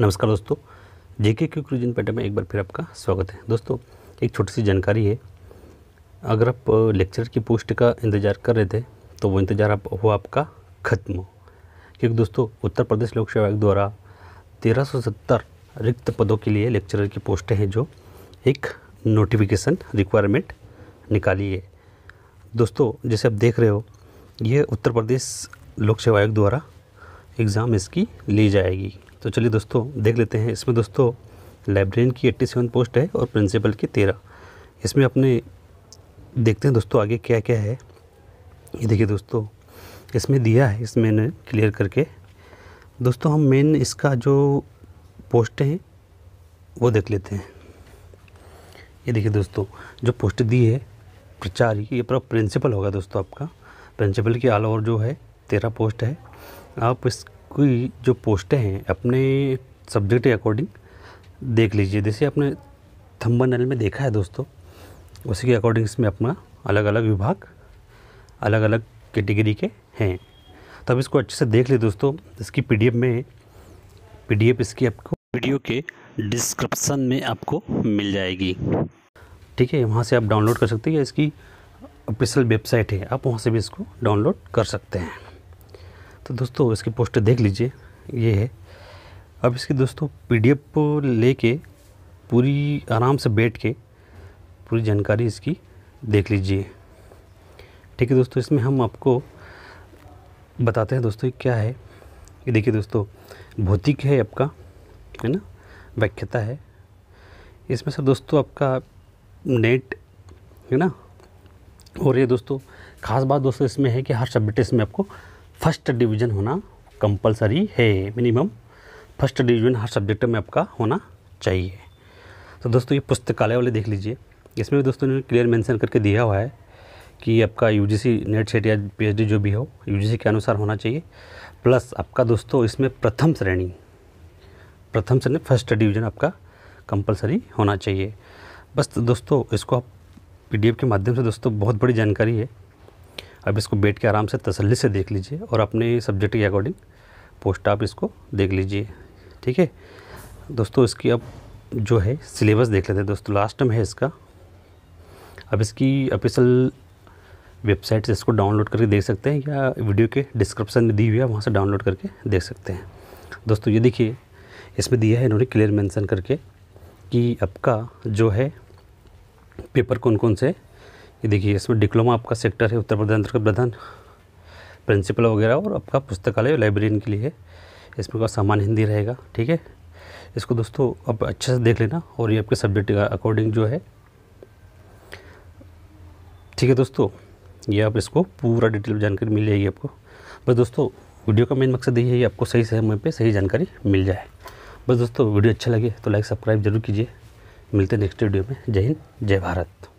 नमस्कार दोस्तों जेके क्यू क्रिजिन पेटर में एक बार फिर आपका स्वागत है दोस्तों एक छोटी सी जानकारी है अगर आप लेक्चर की पोस्ट का इंतज़ार कर रहे थे तो वो इंतज़ार आप हो आपका ख़त्म हो क्योंकि दोस्तों उत्तर प्रदेश लोक सेवा आयोग द्वारा 1370 रिक्त पदों के लिए लेक्चरर की पोस्टें हैं जो एक नोटिफिकेशन रिक्वायरमेंट निकाली है दोस्तों जैसे आप देख रहे हो ये उत्तर प्रदेश लोक सेवा आयोग द्वारा एग्ज़ाम इसकी ली जाएगी तो चलिए दोस्तों देख लेते हैं इसमें दोस्तों लाइब्रेरियन की सेवन पोस्ट है और प्रिंसिपल की तेरह इसमें अपने देखते हैं दोस्तों आगे क्या क्या है ये देखिए दोस्तों इसमें दिया है इसमें ने क्लियर करके दोस्तों हम मेन इसका जो पोस्ट हैं वो देख लेते हैं ये देखिए दोस्तों जो पोस्ट दी है प्रचार ये पूरा प्रिंसिपल होगा दोस्तों आपका प्रिंसिपल के आल ओवर जो है तेरह पोस्ट है आप इस आपकी जो पोस्टें हैं अपने सब्जेक्ट के अकॉर्डिंग देख लीजिए जैसे आपने नल में देखा है दोस्तों उसी के अकॉर्डिंग इसमें अपना अलग अलग विभाग अलग अलग कैटेगरी के हैं तब तो इसको अच्छे से देख ले दोस्तों इसकी पी में पीडीएफ इसकी आपको वीडियो के डिस्क्रिप्सन में आपको मिल जाएगी ठीक है वहाँ से आप डाउनलोड कर सकते हैं या इसकी ऑफिशियल वेबसाइट है आप वहाँ से भी इसको डाउनलोड कर सकते हैं तो दोस्तों इसकी पोस्टर देख लीजिए ये है अब इसकी दोस्तों पीडीएफ लेके पूरी आराम से बैठ के पूरी जानकारी इसकी देख लीजिए ठीक है दोस्तों इसमें हम आपको बताते हैं दोस्तों क्या है ये देखिए दोस्तों भौतिक है आपका है ना व्याख्यता है इसमें सर दोस्तों आपका नेट है ना और ये दोस्तों खास बात दोस्तों इसमें है कि हर सब्जेक्ट इसमें आपको फर्स्ट डिवीजन होना कंपलसरी है मिनिमम फर्स्ट डिवीजन हर सब्जेक्ट में आपका होना चाहिए तो दोस्तों ये पुस्तकालय वाले देख लीजिए इसमें भी दोस्तों ने क्लियर मेंशन करके दिया हुआ है कि आपका यू नेट सेट या पीएचडी जो भी हो यू के अनुसार होना चाहिए प्लस आपका दोस्तों इसमें प्रथम श्रेणी प्रथम श्रेणी फर्स्ट डिवीजन आपका कंपलसरी होना चाहिए बस दोस्तों इसको आप पीडीएफ के माध्यम से दोस्तों बहुत बड़ी जानकारी है अब इसको बैठ के आराम से तसल्ली से देख लीजिए और अपने सब्जेक्ट के अकॉर्डिंग पोस्ट आप इसको देख लीजिए ठीक है दोस्तों इसकी अब जो है सिलेबस देख लेते हैं दोस्तों लास्ट में है इसका अब इसकी ऑफिसल वेबसाइट से इसको डाउनलोड करके देख सकते हैं या वीडियो के डिस्क्रिप्शन में दी हुई है वहाँ से डाउनलोड करके देख सकते हैं दोस्तों ये देखिए इसमें दिया है इन्होंने क्लियर मेंशन करके कि आपका जो है पेपर कौन कौन से ये देखिए इसमें डिप्लोमा आपका सेक्टर है उत्तर प्रदेश का प्रधान प्रिंसिपल वगैरह और आपका पुस्तकालय लाइब्रेरियन के लिए है इसमें का सामान हिंदी रहेगा ठीक है इसको दोस्तों आप अच्छे से देख लेना और ये आपके सब्जेक्ट का अकॉर्डिंग जो है ठीक है दोस्तों ये आप इसको पूरा डिटेल जानकारी मिल जाएगी आपको बस दोस्तों वीडियो का मेन मकसद यही है आपको सही समय पर सही जानकारी मिल जाए बस दोस्तों वीडियो अच्छा लगे तो लाइक सब्सक्राइब जरूर कीजिए मिलते हैं नेक्स्ट वीडियो में जय हिंद जय भारत